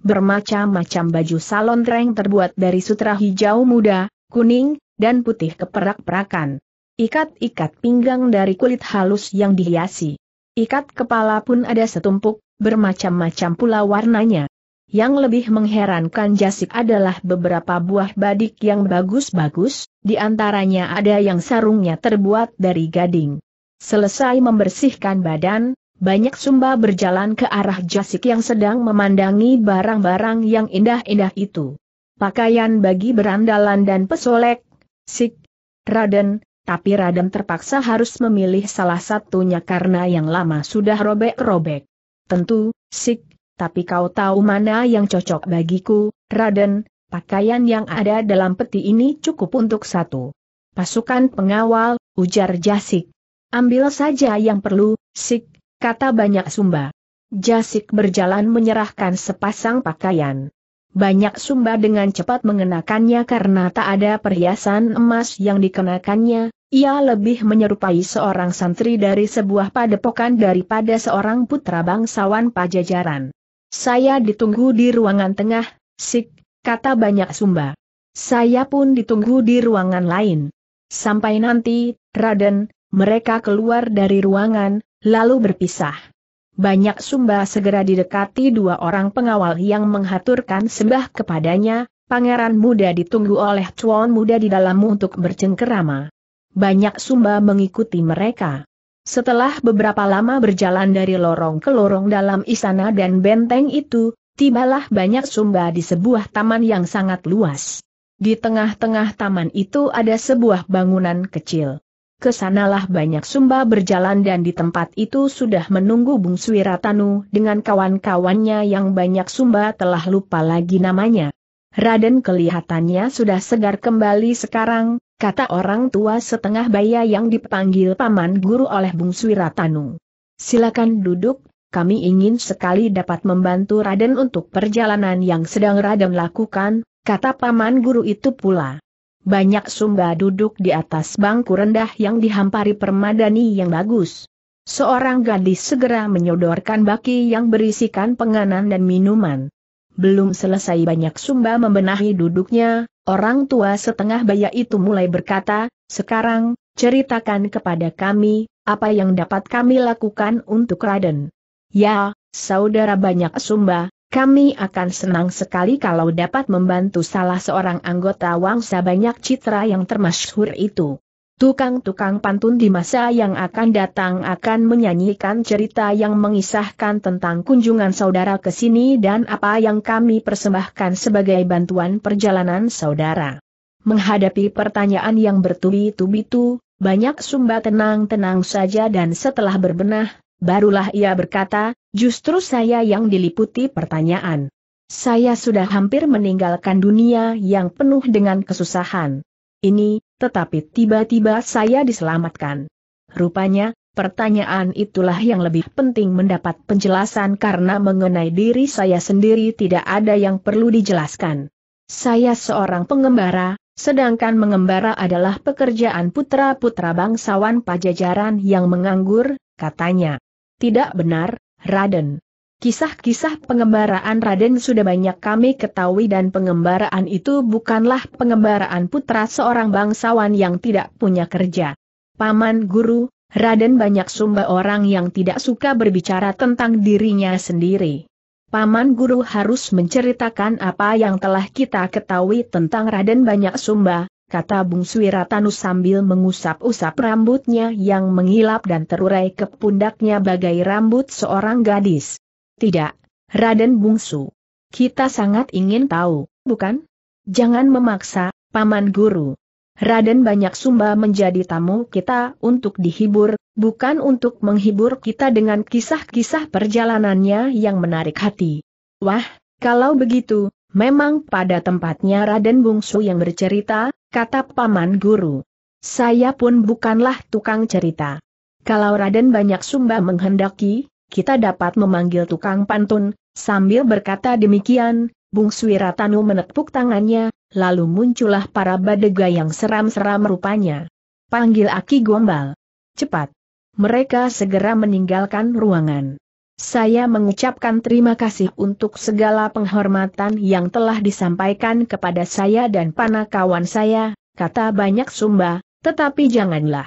Bermacam-macam baju salon reng terbuat dari sutra hijau muda, kuning, dan putih keperak-perakan. Ikat-ikat pinggang dari kulit halus yang dihiasi. Ikat kepala pun ada setumpuk, bermacam-macam pula warnanya. Yang lebih mengherankan Jasik adalah beberapa buah badik yang bagus-bagus, di antaranya ada yang sarungnya terbuat dari gading. Selesai membersihkan badan, banyak sumba berjalan ke arah Jasik yang sedang memandangi barang-barang yang indah-indah itu. Pakaian bagi berandalan dan pesolek, sik, raden, tapi Raden terpaksa harus memilih salah satunya karena yang lama sudah robek-robek. Tentu, Sik, tapi kau tahu mana yang cocok bagiku, Raden, pakaian yang ada dalam peti ini cukup untuk satu. Pasukan pengawal, ujar Jasik. Ambil saja yang perlu, Sik, kata banyak sumba. Jasik berjalan menyerahkan sepasang pakaian. Banyak sumba dengan cepat mengenakannya karena tak ada perhiasan emas yang dikenakannya, ia lebih menyerupai seorang santri dari sebuah padepokan daripada seorang putra bangsawan pajajaran. Saya ditunggu di ruangan tengah, sik, kata banyak sumba. Saya pun ditunggu di ruangan lain. Sampai nanti, Raden, mereka keluar dari ruangan, lalu berpisah. Banyak sumba segera didekati dua orang pengawal yang menghaturkan sembah kepadanya, pangeran muda ditunggu oleh cuan muda di dalam untuk bercengkerama. Banyak sumba mengikuti mereka. Setelah beberapa lama berjalan dari lorong ke lorong dalam istana dan benteng itu, tibalah banyak sumba di sebuah taman yang sangat luas. Di tengah-tengah taman itu ada sebuah bangunan kecil kesanalah banyak sumba berjalan dan di tempat itu sudah menunggu Bung Suwiratanu dengan kawan-kawannya yang banyak sumba telah lupa lagi namanya. Raden kelihatannya sudah segar kembali sekarang, kata orang tua setengah baya yang dipanggil paman guru oleh Bung Suwiratanu. Silakan duduk, kami ingin sekali dapat membantu Raden untuk perjalanan yang sedang Raden lakukan, kata paman guru itu pula. Banyak sumba duduk di atas bangku rendah yang dihampari permadani yang bagus. Seorang gadis segera menyodorkan baki yang berisikan penganan dan minuman. Belum selesai banyak sumba membenahi duduknya, orang tua setengah baya itu mulai berkata, sekarang, ceritakan kepada kami, apa yang dapat kami lakukan untuk Raden. Ya, saudara banyak sumba, kami akan senang sekali kalau dapat membantu salah seorang anggota wangsa banyak citra yang termasyhur itu. Tukang-tukang pantun di masa yang akan datang akan menyanyikan cerita yang mengisahkan tentang kunjungan saudara ke sini dan apa yang kami persembahkan sebagai bantuan perjalanan saudara. Menghadapi pertanyaan yang bertubi-tubi itu, banyak sumba tenang-tenang saja dan setelah berbenah, Barulah ia berkata, justru saya yang diliputi pertanyaan. Saya sudah hampir meninggalkan dunia yang penuh dengan kesusahan. Ini, tetapi tiba-tiba saya diselamatkan. Rupanya, pertanyaan itulah yang lebih penting mendapat penjelasan karena mengenai diri saya sendiri tidak ada yang perlu dijelaskan. Saya seorang pengembara, sedangkan mengembara adalah pekerjaan putra-putra bangsawan pajajaran yang menganggur, katanya. Tidak benar, Raden. Kisah-kisah pengembaraan Raden sudah banyak kami ketahui dan pengembaraan itu bukanlah pengembaraan putra seorang bangsawan yang tidak punya kerja. Paman Guru, Raden banyak sumba orang yang tidak suka berbicara tentang dirinya sendiri. Paman Guru harus menceritakan apa yang telah kita ketahui tentang Raden banyak sumba, kata Bung Tanu sambil mengusap-usap rambutnya yang mengilap dan terurai ke pundaknya bagai rambut seorang gadis. Tidak, Raden Bungsu. Kita sangat ingin tahu, bukan? Jangan memaksa, Paman Guru. Raden Banyak Sumba menjadi tamu kita untuk dihibur, bukan untuk menghibur kita dengan kisah-kisah perjalanannya yang menarik hati. Wah, kalau begitu, Memang pada tempatnya Raden Bungsu yang bercerita, kata Paman Guru. Saya pun bukanlah tukang cerita. Kalau Raden Banyak Sumba menghendaki, kita dapat memanggil tukang pantun, sambil berkata demikian, Bung Swiratanu menepuk tangannya, lalu muncullah para badega yang seram-seram rupanya. Panggil Aki Gombal. Cepat. Mereka segera meninggalkan ruangan. Saya mengucapkan terima kasih untuk segala penghormatan yang telah disampaikan kepada saya dan para kawan saya, kata banyak sumba, tetapi janganlah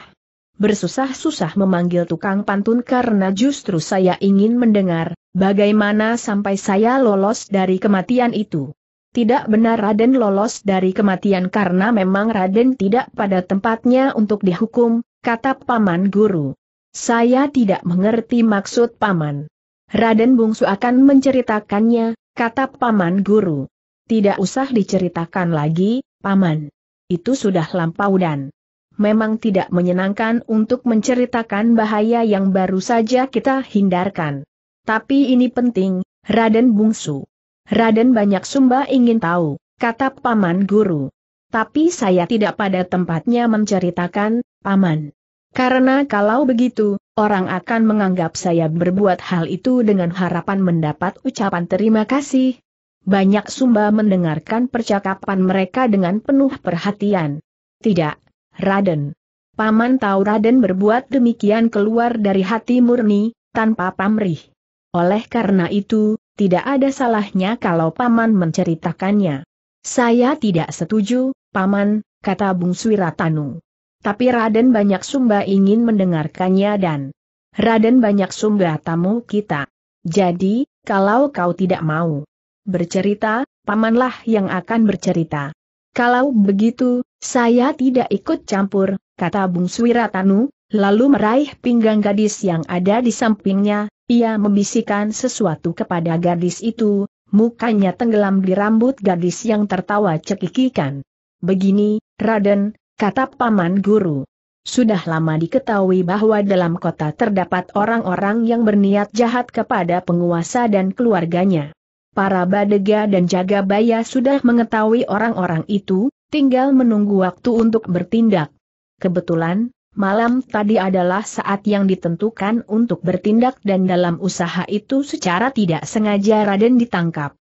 bersusah-susah memanggil tukang pantun karena justru saya ingin mendengar, bagaimana sampai saya lolos dari kematian itu. Tidak benar Raden lolos dari kematian karena memang Raden tidak pada tempatnya untuk dihukum, kata Paman Guru. Saya tidak mengerti maksud Paman. Raden Bungsu akan menceritakannya, kata Paman Guru. Tidak usah diceritakan lagi, Paman. Itu sudah lampau dan memang tidak menyenangkan untuk menceritakan bahaya yang baru saja kita hindarkan. Tapi ini penting, Raden Bungsu. Raden banyak sumba ingin tahu, kata Paman Guru. Tapi saya tidak pada tempatnya menceritakan, Paman. Karena kalau begitu, orang akan menganggap saya berbuat hal itu dengan harapan mendapat ucapan terima kasih. Banyak Sumba mendengarkan percakapan mereka dengan penuh perhatian. Tidak, Raden. Paman tahu Raden berbuat demikian keluar dari hati murni, tanpa pamrih. Oleh karena itu, tidak ada salahnya kalau Paman menceritakannya. Saya tidak setuju, Paman, kata Bung Swiratanu. Tapi Raden Banyak Sumba ingin mendengarkannya dan Raden Banyak Sumba tamu kita. Jadi, kalau kau tidak mau bercerita, pamanlah yang akan bercerita. Kalau begitu, saya tidak ikut campur, kata Bung Suwiratanu, lalu meraih pinggang gadis yang ada di sampingnya, ia membisikkan sesuatu kepada gadis itu, mukanya tenggelam di rambut gadis yang tertawa cekikikan. Begini, Raden, kata Paman Guru. Sudah lama diketahui bahwa dalam kota terdapat orang-orang yang berniat jahat kepada penguasa dan keluarganya. Para badega dan jaga baya sudah mengetahui orang-orang itu, tinggal menunggu waktu untuk bertindak. Kebetulan, malam tadi adalah saat yang ditentukan untuk bertindak dan dalam usaha itu secara tidak sengaja Raden ditangkap.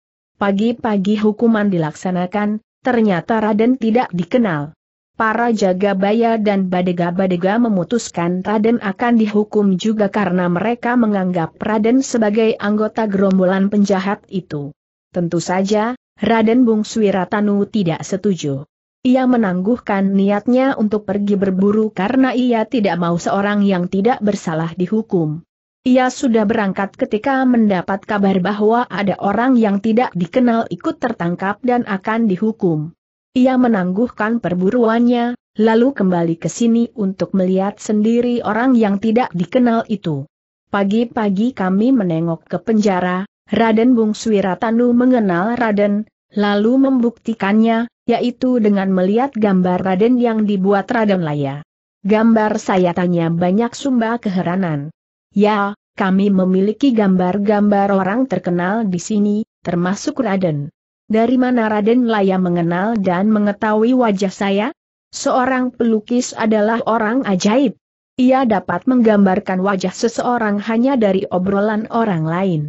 Pagi-pagi hukuman dilaksanakan, ternyata Raden tidak dikenal para jaga baya dan badega-badega memutuskan Raden akan dihukum juga karena mereka menganggap Raden sebagai anggota gerombolan penjahat itu. Tentu saja, Raden Bung Swiratanu tidak setuju. Ia menangguhkan niatnya untuk pergi berburu karena ia tidak mau seorang yang tidak bersalah dihukum. Ia sudah berangkat ketika mendapat kabar bahwa ada orang yang tidak dikenal ikut tertangkap dan akan dihukum. Ia menangguhkan perburuannya, lalu kembali ke sini untuk melihat sendiri orang yang tidak dikenal itu. Pagi-pagi kami menengok ke penjara, Raden Bung Swiratanu mengenal Raden, lalu membuktikannya, yaitu dengan melihat gambar Raden yang dibuat Raden Laya. Gambar saya tanya banyak sumba keheranan. Ya, kami memiliki gambar-gambar orang terkenal di sini, termasuk Raden. Dari mana Raden Laya mengenal dan mengetahui wajah saya? Seorang pelukis adalah orang ajaib. Ia dapat menggambarkan wajah seseorang hanya dari obrolan orang lain.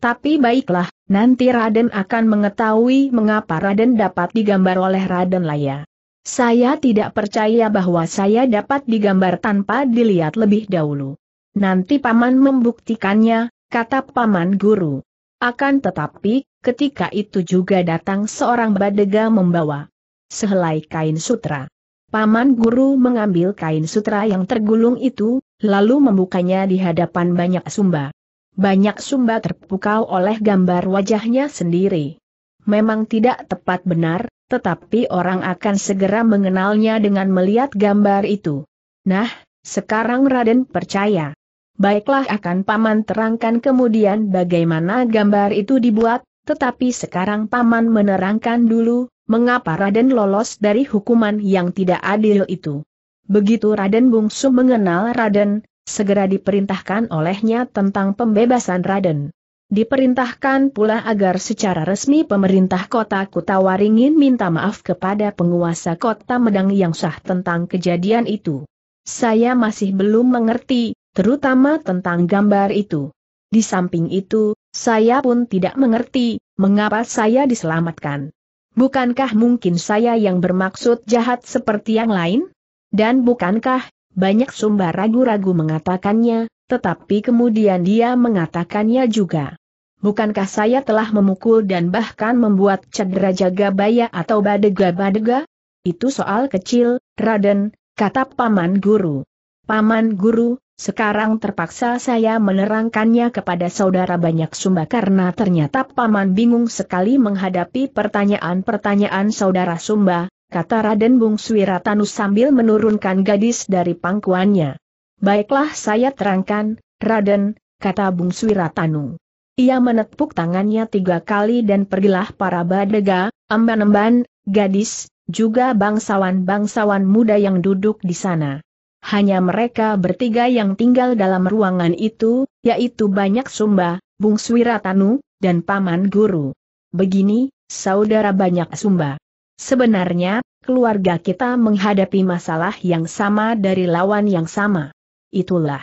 Tapi baiklah, nanti Raden akan mengetahui mengapa Raden dapat digambar oleh Raden Laya. Saya tidak percaya bahwa saya dapat digambar tanpa dilihat lebih dahulu. Nanti Paman membuktikannya, kata Paman Guru. Akan tetapi, ketika itu juga datang seorang badega membawa sehelai kain sutra. Paman guru mengambil kain sutra yang tergulung itu, lalu membukanya di hadapan banyak sumba. Banyak sumba terpukau oleh gambar wajahnya sendiri. Memang tidak tepat benar, tetapi orang akan segera mengenalnya dengan melihat gambar itu. Nah, sekarang Raden percaya. Baiklah akan Paman terangkan kemudian bagaimana gambar itu dibuat, tetapi sekarang Paman menerangkan dulu, mengapa Raden lolos dari hukuman yang tidak adil itu. Begitu Raden Bungsu mengenal Raden, segera diperintahkan olehnya tentang pembebasan Raden. Diperintahkan pula agar secara resmi pemerintah kota Kutawaringin minta maaf kepada penguasa kota Medang yang sah tentang kejadian itu. Saya masih belum mengerti, terutama tentang gambar itu. Di samping itu, saya pun tidak mengerti, mengapa saya diselamatkan. Bukankah mungkin saya yang bermaksud jahat seperti yang lain? Dan bukankah, banyak sumber ragu-ragu mengatakannya, tetapi kemudian dia mengatakannya juga. Bukankah saya telah memukul dan bahkan membuat cedera jaga baya atau badega-badega? Itu soal kecil, Raden, kata Paman Guru. Paman Guru, sekarang terpaksa saya menerangkannya kepada saudara banyak sumba karena ternyata paman bingung sekali menghadapi pertanyaan-pertanyaan saudara sumba, kata Raden Bung Swiratanu sambil menurunkan gadis dari pangkuannya. Baiklah saya terangkan, Raden, kata Bung Swiratanu. Ia menepuk tangannya tiga kali dan pergilah para badega, amban-amban, gadis, juga bangsawan-bangsawan muda yang duduk di sana. Hanya mereka bertiga yang tinggal dalam ruangan itu, yaitu Banyak Sumba, Bung Swiratanu, dan Paman Guru. Begini, Saudara Banyak Sumba. Sebenarnya, keluarga kita menghadapi masalah yang sama dari lawan yang sama. Itulah.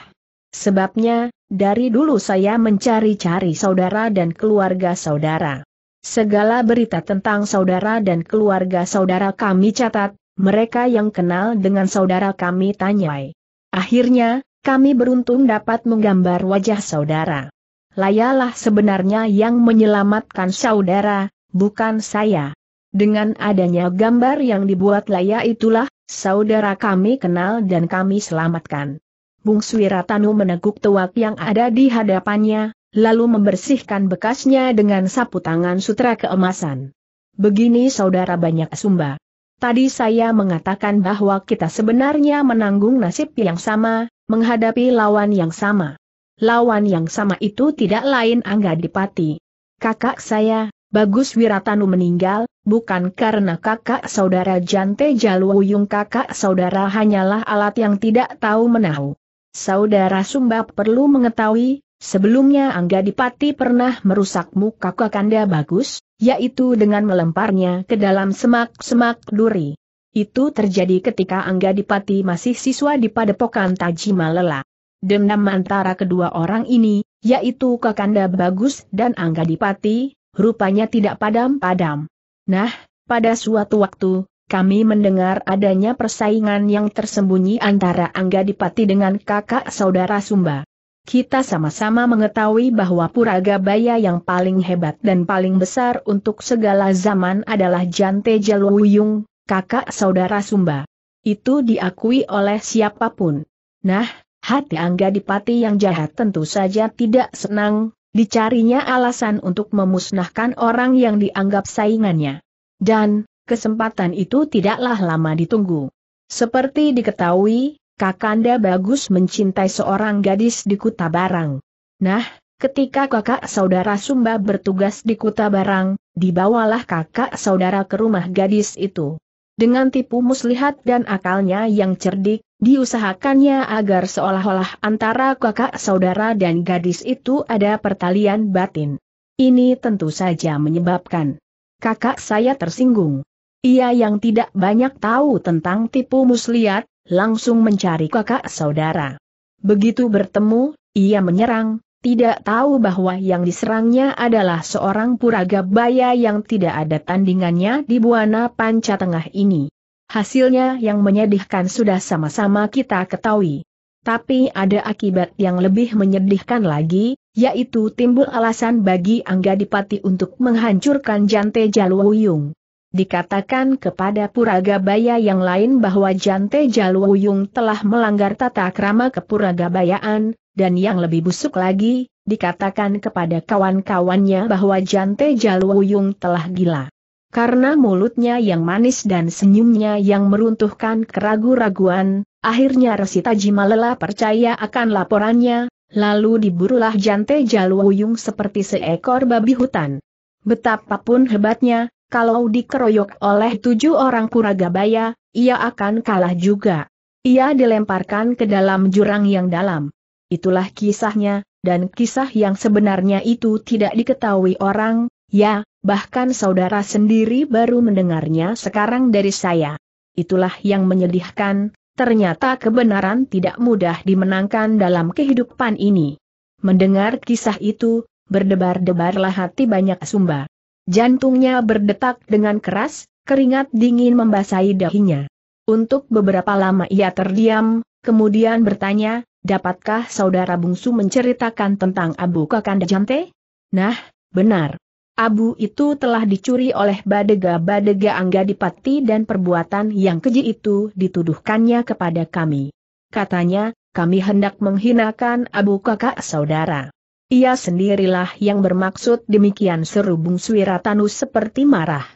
Sebabnya, dari dulu saya mencari-cari saudara dan keluarga saudara. Segala berita tentang saudara dan keluarga saudara kami catat, mereka yang kenal dengan saudara kami tanyai. Akhirnya, kami beruntung dapat menggambar wajah saudara. Layalah sebenarnya yang menyelamatkan saudara, bukan saya. Dengan adanya gambar yang dibuat Laya itulah, saudara kami kenal dan kami selamatkan. Bung Suiratanu meneguk tuak yang ada di hadapannya, lalu membersihkan bekasnya dengan sapu tangan sutra keemasan. Begini saudara banyak sumba. Tadi saya mengatakan bahwa kita sebenarnya menanggung nasib yang sama, menghadapi lawan yang sama. Lawan yang sama itu tidak lain Angga Dipati. Kakak saya, Bagus Wiratanu meninggal, bukan karena kakak saudara Jante Jaluwuyung kakak saudara hanyalah alat yang tidak tahu menahu. Saudara Sumba perlu mengetahui, sebelumnya Angga Dipati pernah merusak muka kakanda Bagus, yaitu dengan melemparnya ke dalam semak-semak duri. Itu terjadi ketika Angga Dipati masih siswa di padepokan Tajima Lela. Dendam antara kedua orang ini, yaitu Kakanda Bagus dan Angga Dipati, rupanya tidak padam-padam. Nah, pada suatu waktu, kami mendengar adanya persaingan yang tersembunyi antara Angga Dipati dengan kakak saudara Sumba kita sama-sama mengetahui bahwa pura-gabaya yang paling hebat dan paling besar untuk segala zaman adalah Jante Jaluyung, kakak saudara Sumba. Itu diakui oleh siapapun. Nah, hati Angga Dipati yang jahat tentu saja tidak senang, dicarinya alasan untuk memusnahkan orang yang dianggap saingannya. Dan, kesempatan itu tidaklah lama ditunggu. Seperti diketahui, Kakanda bagus mencintai seorang gadis di Kuta Barang. Nah, ketika kakak saudara Sumba bertugas di Kuta Barang, dibawalah kakak saudara ke rumah gadis itu. Dengan tipu muslihat dan akalnya yang cerdik, diusahakannya agar seolah-olah antara kakak saudara dan gadis itu ada pertalian batin. Ini tentu saja menyebabkan kakak saya tersinggung. Ia yang tidak banyak tahu tentang tipu muslihat, langsung mencari kakak saudara. Begitu bertemu, ia menyerang, tidak tahu bahwa yang diserangnya adalah seorang puraga baya yang tidak ada tandingannya di Buana Panca Tengah ini. Hasilnya yang menyedihkan sudah sama-sama kita ketahui. Tapi ada akibat yang lebih menyedihkan lagi, yaitu timbul alasan bagi Angga Dipati untuk menghancurkan Jante Jaluwuyung dikatakan kepada Puragabaya yang lain bahwa Jante Jaluwuyung telah melanggar tata krama kepuragabayaan, dan yang lebih busuk lagi, dikatakan kepada kawan-kawannya bahwa Jante Jaluwuyung telah gila. Karena mulutnya yang manis dan senyumnya yang meruntuhkan keragu-raguan, akhirnya Resita Jimalela percaya akan laporannya, lalu diburulah Jante Jaluwuyung seperti seekor babi hutan. Betapapun hebatnya, kalau dikeroyok oleh tujuh orang Kuragabaya, ia akan kalah juga. Ia dilemparkan ke dalam jurang yang dalam. Itulah kisahnya, dan kisah yang sebenarnya itu tidak diketahui orang, ya, bahkan saudara sendiri baru mendengarnya sekarang dari saya. Itulah yang menyedihkan, ternyata kebenaran tidak mudah dimenangkan dalam kehidupan ini. Mendengar kisah itu, berdebar-debarlah hati banyak sumba. Jantungnya berdetak dengan keras, keringat dingin membasahi dahinya. Untuk beberapa lama ia terdiam, kemudian bertanya, dapatkah saudara bungsu menceritakan tentang Abu Kakanda Jante? Nah, benar. Abu itu telah dicuri oleh badega-badega Angga Dipati dan perbuatan yang keji itu dituduhkannya kepada kami. Katanya, kami hendak menghinakan Abu kakak saudara. Ia sendirilah yang bermaksud demikian seru Bung Suiratanu seperti marah.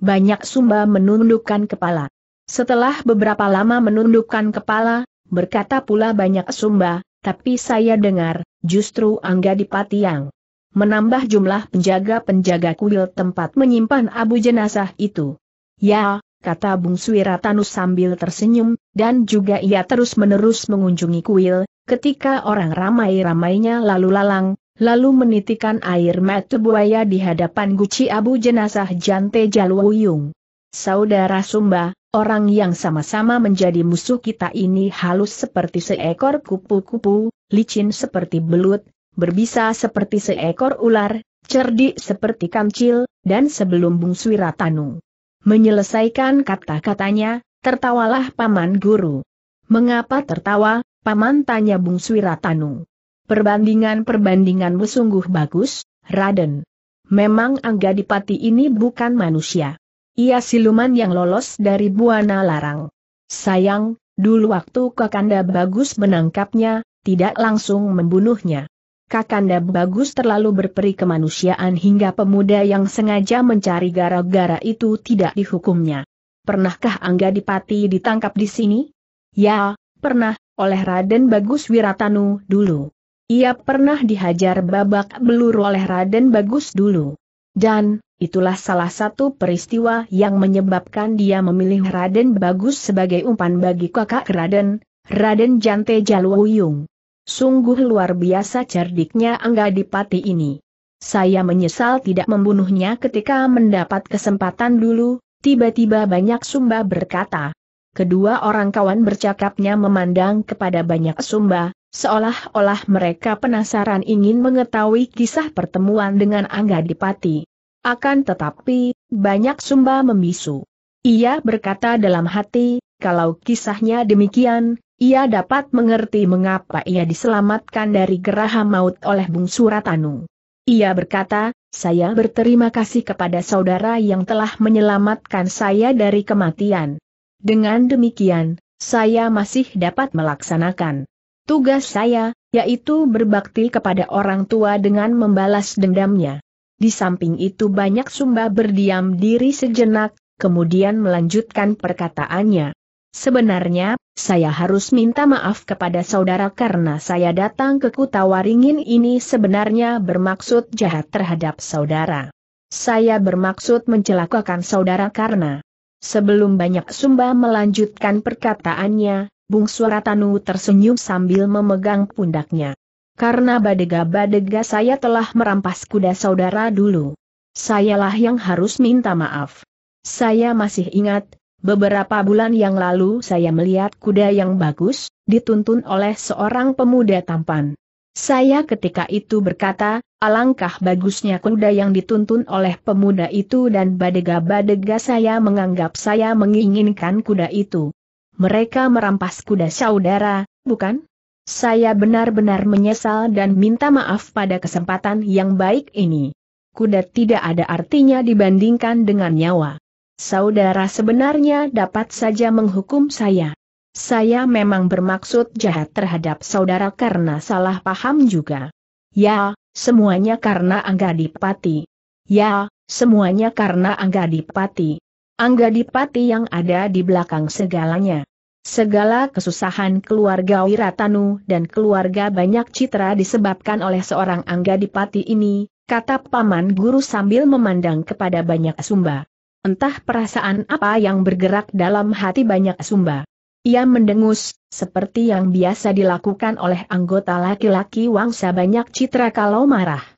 Banyak Sumba menundukkan kepala. Setelah beberapa lama menundukkan kepala, berkata pula banyak Sumba, tapi saya dengar, justru Angga di Patiang. Menambah jumlah penjaga-penjaga kuil tempat menyimpan abu jenazah itu. Ya, kata Bung Swiratanu sambil tersenyum, dan juga ia terus-menerus mengunjungi kuil, Ketika orang ramai-ramainya lalu lalang, lalu menitikan air mata buaya di hadapan guci abu jenazah Jante Jalwuyung. Saudara Sumba, orang yang sama-sama menjadi musuh kita ini halus seperti seekor kupu-kupu, licin seperti belut, berbisa seperti seekor ular, cerdik seperti kancil, dan sebelum Bung Swiratanu menyelesaikan kata-katanya, tertawalah Paman Guru. Mengapa tertawa, Paman tanya Bung Swiratanu. Perbandingan-perbandinganmu sungguh bagus, Raden. Memang Angga Dipati ini bukan manusia. Ia siluman yang lolos dari Buana Larang. Sayang, dulu waktu Kakanda Bagus menangkapnya, tidak langsung membunuhnya. Kakanda Bagus terlalu berperi kemanusiaan hingga pemuda yang sengaja mencari gara-gara itu tidak dihukumnya. Pernahkah Angga Dipati ditangkap di sini? Ya, pernah, oleh Raden Bagus Wiratanu dulu. Ia pernah dihajar babak belur oleh Raden Bagus dulu. Dan, itulah salah satu peristiwa yang menyebabkan dia memilih Raden Bagus sebagai umpan bagi kakak Raden, Raden Jante Jaluwuyung. Sungguh luar biasa cerdiknya Angga Dipati ini. Saya menyesal tidak membunuhnya ketika mendapat kesempatan dulu, tiba-tiba banyak sumba berkata, Kedua orang kawan bercakapnya memandang kepada banyak sumba, seolah-olah mereka penasaran ingin mengetahui kisah pertemuan dengan Angga Dipati. Akan tetapi, banyak sumba membisu. Ia berkata dalam hati, kalau kisahnya demikian, ia dapat mengerti mengapa ia diselamatkan dari geraha maut oleh Bung Suratanu. Ia berkata, saya berterima kasih kepada saudara yang telah menyelamatkan saya dari kematian. Dengan demikian, saya masih dapat melaksanakan tugas saya, yaitu berbakti kepada orang tua dengan membalas dendamnya. Di samping itu banyak Sumba berdiam diri sejenak, kemudian melanjutkan perkataannya. Sebenarnya, saya harus minta maaf kepada saudara karena saya datang ke Kutawaringin ini sebenarnya bermaksud jahat terhadap saudara. Saya bermaksud mencelakakan saudara karena Sebelum banyak Sumba melanjutkan perkataannya, Bung Suratanu tersenyum sambil memegang pundaknya. Karena badega-badega saya telah merampas kuda saudara dulu. Sayalah yang harus minta maaf. Saya masih ingat, beberapa bulan yang lalu saya melihat kuda yang bagus, dituntun oleh seorang pemuda tampan. Saya ketika itu berkata, Alangkah bagusnya kuda yang dituntun oleh pemuda itu dan badega-badega saya menganggap saya menginginkan kuda itu. Mereka merampas kuda saudara, bukan? Saya benar-benar menyesal dan minta maaf pada kesempatan yang baik ini. Kuda tidak ada artinya dibandingkan dengan nyawa. Saudara sebenarnya dapat saja menghukum saya. Saya memang bermaksud jahat terhadap saudara karena salah paham juga. Ya, Semuanya karena Angga Dipati. Ya, semuanya karena Angga Dipati. Angga Dipati yang ada di belakang segalanya. Segala kesusahan keluarga Wiratanu dan keluarga banyak citra disebabkan oleh seorang Angga Dipati ini, kata Paman Guru sambil memandang kepada banyak sumba. Entah perasaan apa yang bergerak dalam hati banyak sumba. Ia mendengus, seperti yang biasa dilakukan oleh anggota laki-laki Wangsa banyak citra kalau marah.